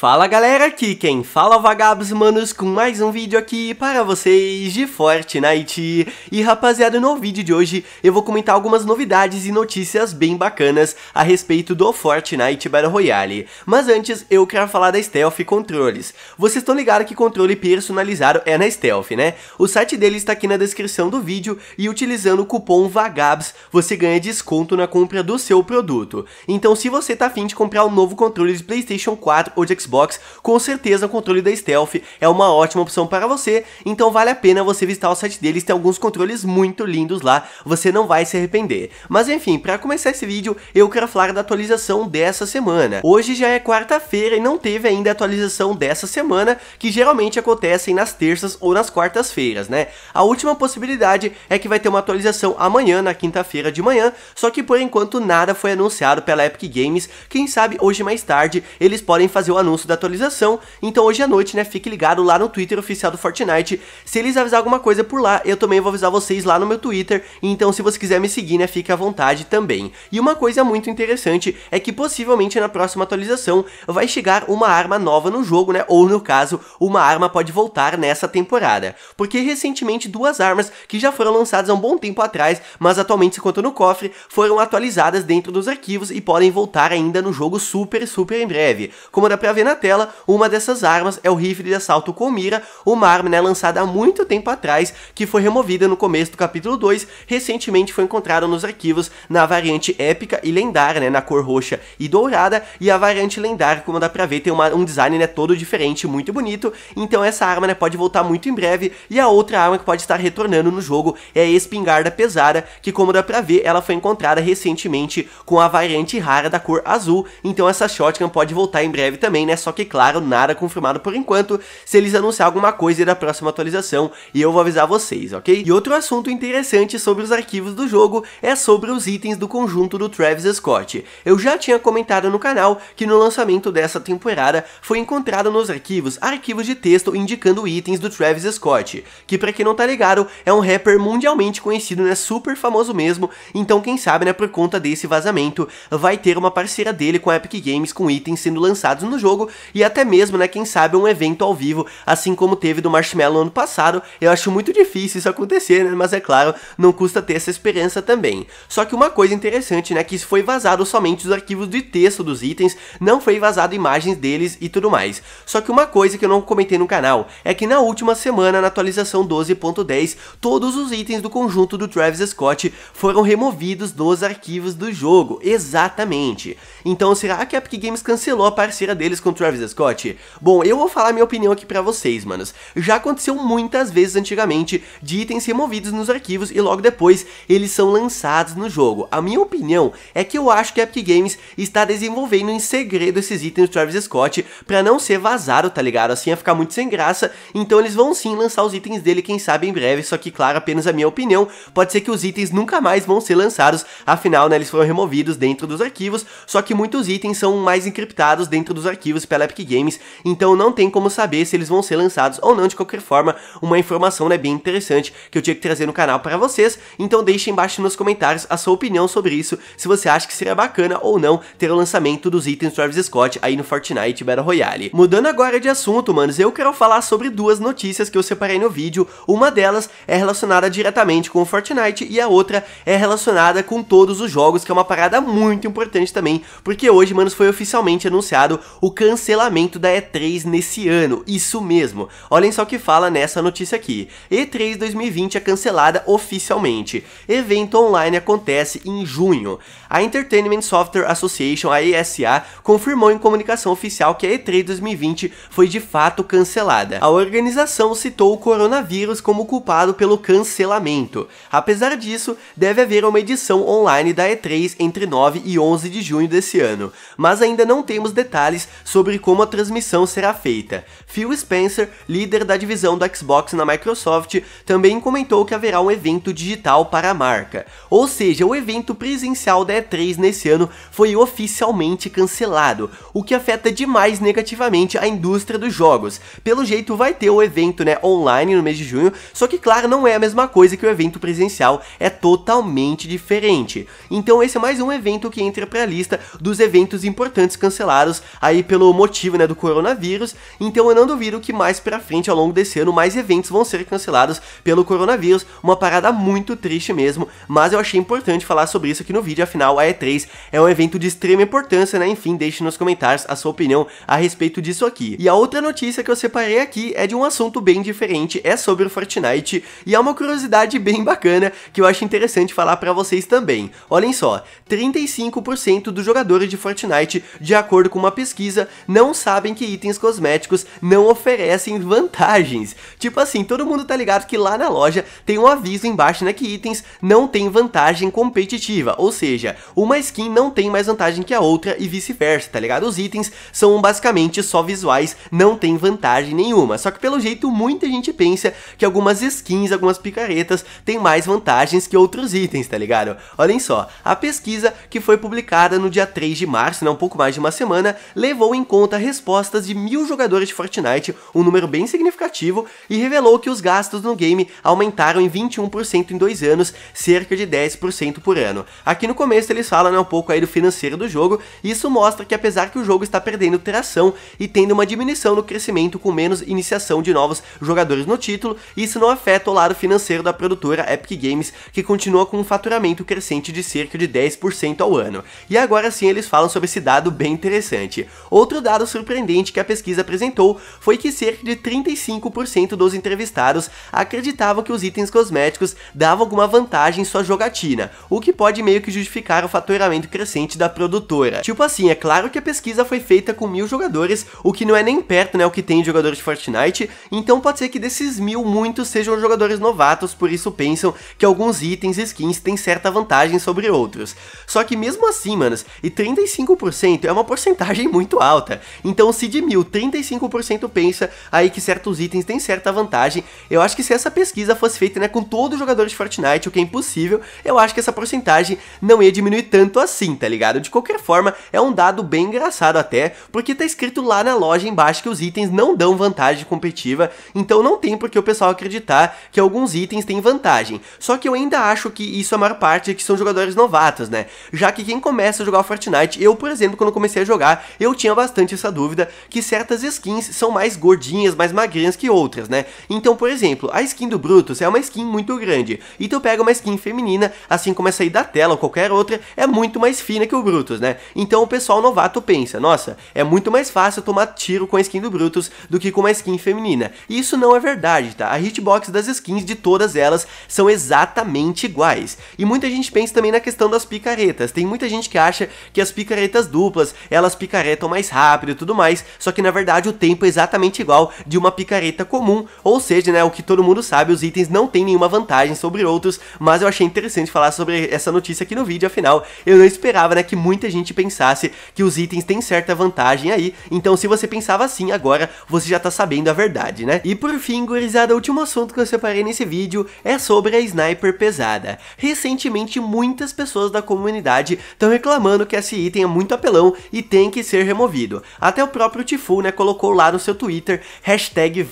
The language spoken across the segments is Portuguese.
Fala galera, aqui quem fala é Vagabos Manos com mais um vídeo aqui para vocês de Fortnite. E rapaziada, no vídeo de hoje eu vou comentar algumas novidades e notícias bem bacanas a respeito do Fortnite Battle Royale. Mas antes eu quero falar da Stealth Controles. Vocês estão ligados que controle personalizado é na Stealth, né? O site dele está aqui na descrição do vídeo e utilizando o cupom Vagabos você ganha desconto na compra do seu produto. Então se você tá afim de comprar um novo controle de Playstation 4 ou de Xbox Xbox, com certeza o controle da Stealth é uma ótima opção para você, então vale a pena você visitar o site deles, tem alguns controles muito lindos lá, você não vai se arrepender. Mas enfim, para começar esse vídeo, eu quero falar da atualização dessa semana. Hoje já é quarta-feira e não teve ainda a atualização dessa semana, que geralmente acontecem nas terças ou nas quartas-feiras, né? A última possibilidade é que vai ter uma atualização amanhã, na quinta-feira de manhã, só que por enquanto nada foi anunciado pela Epic Games, quem sabe hoje mais tarde eles podem fazer o anúncio anúncio da atualização, então hoje à noite, né, fique ligado lá no Twitter oficial do Fortnite. Se eles avisar alguma coisa por lá, eu também vou avisar vocês lá no meu Twitter, então se você quiser me seguir, né, fique à vontade também. E uma coisa muito interessante é que possivelmente na próxima atualização vai chegar uma arma nova no jogo, né, ou no caso, uma arma pode voltar nessa temporada. Porque recentemente duas armas que já foram lançadas há um bom tempo atrás, mas atualmente se encontram no cofre, foram atualizadas dentro dos arquivos e podem voltar ainda no jogo super, super em breve. Como dá pra ver na na tela, uma dessas armas é o rifle de assalto com mira, uma arma né, lançada há muito tempo atrás, que foi removida no começo do capítulo 2, recentemente foi encontrada nos arquivos na variante épica e lendária, né, na cor roxa e dourada, e a variante lendária, como dá pra ver, tem uma, um design né, todo diferente, muito bonito, então essa arma né, pode voltar muito em breve, e a outra arma que pode estar retornando no jogo é a espingarda pesada, que como dá pra ver, ela foi encontrada recentemente com a variante rara da cor azul, então essa shotgun pode voltar em breve também, né, só que claro, nada confirmado por enquanto, se eles anunciar alguma coisa da próxima atualização, e eu vou avisar vocês, ok? E outro assunto interessante sobre os arquivos do jogo é sobre os itens do conjunto do Travis Scott. Eu já tinha comentado no canal que no lançamento dessa temporada foi encontrado nos arquivos arquivos de texto indicando itens do Travis Scott, que para quem não tá ligado, é um rapper mundialmente conhecido, né, super famoso mesmo, então quem sabe, né, por conta desse vazamento, vai ter uma parceira dele com a Epic Games com itens sendo lançados no jogo jogo e até mesmo, né, quem sabe um evento ao vivo, assim como teve do Marshmallow ano passado. Eu acho muito difícil isso acontecer, né, mas é claro, não custa ter essa esperança também. Só que uma coisa interessante, né, que isso foi vazado somente os arquivos de texto dos itens, não foi vazado imagens deles e tudo mais. Só que uma coisa que eu não comentei no canal é que na última semana, na atualização 12.10, todos os itens do conjunto do Travis Scott foram removidos dos arquivos do jogo, exatamente. Então será que a Epic Games cancelou a parceira deles com com Travis Scott? Bom, eu vou falar minha opinião aqui pra vocês, manos. Já aconteceu muitas vezes antigamente de itens removidos nos arquivos e logo depois eles são lançados no jogo. A minha opinião é que eu acho que a Epic Games está desenvolvendo em segredo esses itens do Travis Scott pra não ser vazado, tá ligado? Assim ia ficar muito sem graça, então eles vão sim lançar os itens dele, quem sabe em breve, só que claro, apenas a minha opinião, pode ser que os itens nunca mais vão ser lançados, afinal, né, eles foram removidos dentro dos arquivos, só que muitos itens são mais encriptados dentro dos arquivos vendidos pela Epic Games, então não tem como saber se eles vão ser lançados ou não de qualquer forma, uma informação né, bem interessante que eu tinha que trazer no canal para vocês, então deixe embaixo nos comentários a sua opinião sobre isso, se você acha que seria bacana ou não ter o lançamento dos itens Travis Scott aí no Fortnite Battle Royale. Mudando agora de assunto, manos, eu quero falar sobre duas notícias que eu separei no vídeo, uma delas é relacionada diretamente com o Fortnite e a outra é relacionada com todos os jogos, que é uma parada muito importante também, porque hoje, manos, foi oficialmente anunciado o cancelamento cancelamento da E3 nesse ano. Isso mesmo. Olhem só o que fala nessa notícia aqui. E3 2020 é cancelada oficialmente. Evento online acontece em junho. A Entertainment Software Association, a ESA, confirmou em comunicação oficial que a E3 2020 foi de fato cancelada. A organização citou o coronavírus como culpado pelo cancelamento. Apesar disso, deve haver uma edição online da E3 entre 9 e 11 de junho desse ano, mas ainda não temos detalhes sobre sobre como a transmissão será feita. Phil Spencer, líder da divisão do Xbox na Microsoft, também comentou que haverá um evento digital para a marca. Ou seja, o evento presencial da E3 nesse ano foi oficialmente cancelado, o que afeta demais negativamente a indústria dos jogos. Pelo jeito vai ter o evento né, online no mês de junho, só que claro, não é a mesma coisa que o evento presencial, é totalmente diferente. Então esse é mais um evento que entra para a lista dos eventos importantes cancelados aí pelo motivo né, do coronavírus, então eu não duvido que mais pra frente, ao longo desse ano, mais eventos vão ser cancelados pelo coronavírus, uma parada muito triste mesmo, mas eu achei importante falar sobre isso aqui no vídeo, afinal a E3 é um evento de extrema importância, né, enfim, deixe nos comentários a sua opinião a respeito disso aqui. E a outra notícia que eu separei aqui é de um assunto bem diferente, é sobre o Fortnite, e é uma curiosidade bem bacana que eu acho interessante falar pra vocês também. Olhem só, 35% dos jogadores de Fortnite, de acordo com uma pesquisa, não sabem que itens cosméticos não oferecem vantagens. Tipo assim, todo mundo tá ligado que lá na loja tem um aviso embaixo, né, que itens não tem vantagem competitiva, ou seja, uma skin não tem mais vantagem que a outra e vice-versa, tá ligado? Os itens são basicamente só visuais, não tem vantagem nenhuma. Só que pelo jeito muita gente pensa que algumas skins, algumas picaretas têm mais vantagens que outros itens, tá ligado? Olhem só, a pesquisa que foi publicada no dia 3 de março, né, um pouco mais de uma semana, levou em conta respostas de mil jogadores de Fortnite, um número bem significativo, e revelou que os gastos no game aumentaram em 21% em dois anos, cerca de 10% por ano. Aqui no começo eles falam né, um pouco aí do financeiro do jogo, e isso mostra que apesar que o jogo está perdendo tração e tendo uma diminuição no crescimento com menos iniciação de novos jogadores no título, isso não afeta o lado financeiro da produtora Epic Games, que continua com um faturamento crescente de cerca de 10% ao ano. E agora sim eles falam sobre esse dado bem interessante. Outro Outro dado surpreendente que a pesquisa apresentou foi que cerca de 35% dos entrevistados acreditavam que os itens cosméticos davam alguma vantagem em sua jogatina, o que pode meio que justificar o faturamento crescente da produtora. Tipo assim, é claro que a pesquisa foi feita com mil jogadores, o que não é nem perto né, o que tem de jogadores de Fortnite, então pode ser que desses mil, muitos sejam jogadores novatos, por isso pensam que alguns itens e skins têm certa vantagem sobre outros. Só que mesmo assim, manos, e 35% é uma porcentagem muito alta, alta. Então se de Mil, 35% pensa aí que certos itens têm certa vantagem. Eu acho que se essa pesquisa fosse feita né, com todos os jogadores de Fortnite, o que é impossível, eu acho que essa porcentagem não ia diminuir tanto assim, tá ligado? De qualquer forma, é um dado bem engraçado até, porque tá escrito lá na loja embaixo que os itens não dão vantagem competitiva, então não tem por que o pessoal acreditar que alguns itens têm vantagem. Só que eu ainda acho que isso é a maior parte que são jogadores novatos, né? Já que quem começa a jogar Fortnite, eu, por exemplo, quando comecei a jogar, eu tinha bastante bastante essa dúvida que certas skins são mais gordinhas, mais magrinhas que outras, né? Então, por exemplo, a skin do Brutus é uma skin muito grande, e então, tu pega uma skin feminina, assim como essa aí da tela ou qualquer outra, é muito mais fina que o Brutus, né? Então o pessoal novato pensa, nossa, é muito mais fácil tomar tiro com a skin do Brutus do que com uma skin feminina. E isso não é verdade, tá? A hitbox das skins de todas elas são exatamente iguais. E muita gente pensa também na questão das picaretas. Tem muita gente que acha que as picaretas duplas, elas picaretam mais rápido, rápido e tudo mais, só que na verdade o tempo é exatamente igual de uma picareta comum, ou seja, né, o que todo mundo sabe, os itens não têm nenhuma vantagem sobre outros, mas eu achei interessante falar sobre essa notícia aqui no vídeo, afinal, eu não esperava, né, que muita gente pensasse que os itens têm certa vantagem aí, então se você pensava assim, agora você já tá sabendo a verdade, né? E por fim, gurizada, o último assunto que eu separei nesse vídeo é sobre a sniper pesada. Recentemente, muitas pessoas da comunidade estão reclamando que esse item é muito apelão e tem que ser removido sentido. Até o próprio Tifu, né, colocou lá no seu Twitter, hashtag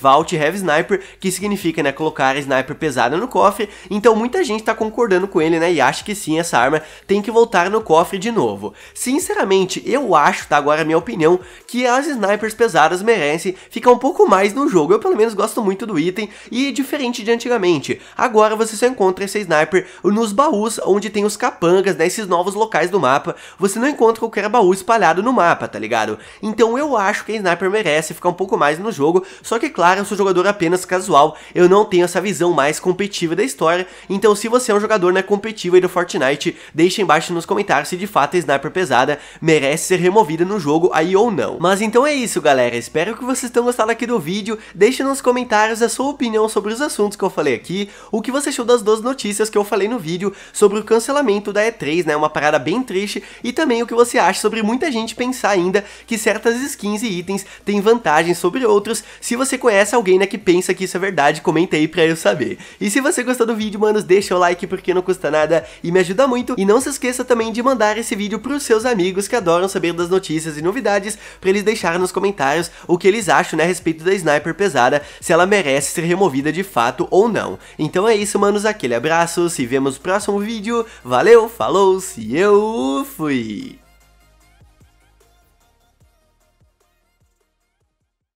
que significa, né, colocar a sniper pesada no cofre, então muita gente tá concordando com ele, né, e acha que sim, essa arma tem que voltar no cofre de novo. Sinceramente, eu acho, tá, agora a minha opinião, que as snipers pesadas merecem ficar um pouco mais no jogo, eu pelo menos gosto muito do item, e diferente de antigamente, agora você só encontra esse sniper nos baús onde tem os capangas, né, esses novos locais do mapa, você não encontra qualquer baú espalhado no mapa, tá ligado? Então eu acho que a Sniper merece ficar um pouco mais no jogo, só que claro, eu sou jogador apenas casual, eu não tenho essa visão mais competitiva da história, então se você é um jogador né, competitivo aí do Fortnite, deixa embaixo nos comentários se de fato a Sniper pesada merece ser removida no jogo aí ou não. Mas então é isso galera, espero que vocês tenham gostado aqui do vídeo, deixe nos comentários a sua opinião sobre os assuntos que eu falei aqui, o que você achou das duas notícias que eu falei no vídeo sobre o cancelamento da E3, né, uma parada bem triste, e também o que você acha sobre muita gente pensar ainda que certas skins e itens têm vantagens sobre outros. Se você conhece alguém né, que pensa que isso é verdade, comenta aí pra eu saber. E se você gostou do vídeo, manos, deixa o like porque não custa nada e me ajuda muito. E não se esqueça também de mandar esse vídeo pros seus amigos que adoram saber das notícias e novidades, pra eles deixarem nos comentários o que eles acham né, a respeito da sniper pesada, se ela merece ser removida de fato ou não. Então é isso, manos, aquele abraço, se vemos no próximo vídeo, valeu, falou, se eu fui!